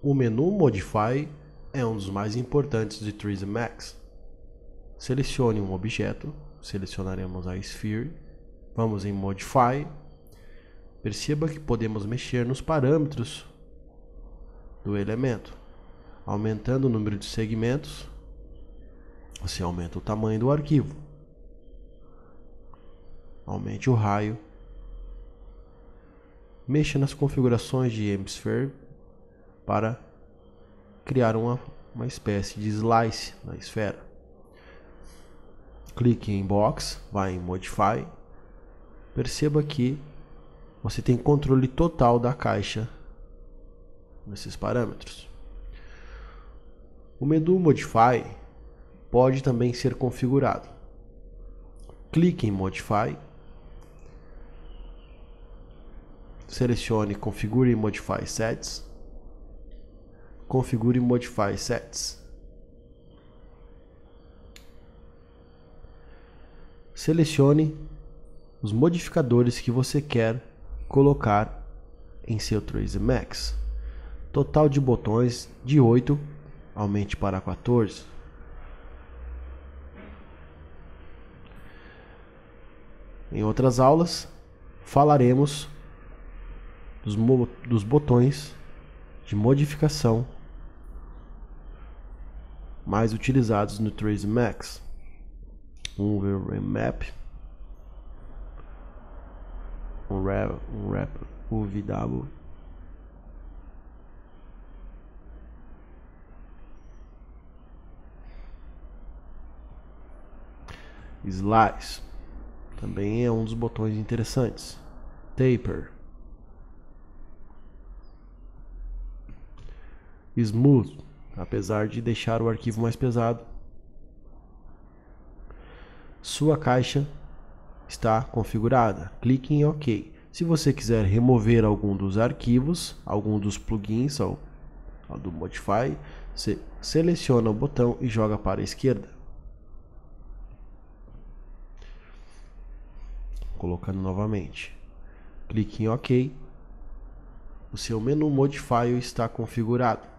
O menu Modify é um dos mais importantes de Trees Max. Selecione um objeto, selecionaremos a Sphere, vamos em Modify. Perceba que podemos mexer nos parâmetros do elemento, aumentando o número de segmentos, você aumenta o tamanho do arquivo. Aumente o raio. Mexa nas configurações de m para criar uma, uma espécie de slice na esfera. Clique em Box, vai em Modify. Perceba que você tem controle total da caixa nesses parâmetros. O menu Modify pode também ser configurado. Clique em Modify. Selecione Configure e Modify Sets. Configure Modify Sets. Selecione os modificadores que você quer colocar em seu Tracer Max. Total de botões de 8, aumente para 14. Em outras aulas, falaremos dos, dos botões de modificação mais utilizados no Trace Max. Vamos ver o Map. Um rap, um rap, o VW. Slice também é um dos botões interessantes. Taper. Smooth apesar de deixar o arquivo mais pesado. Sua caixa está configurada. Clique em OK. Se você quiser remover algum dos arquivos, algum dos plugins ou, ou do Modify, você seleciona o botão e joga para a esquerda. Colocando novamente. Clique em OK. O seu menu Modify está configurado.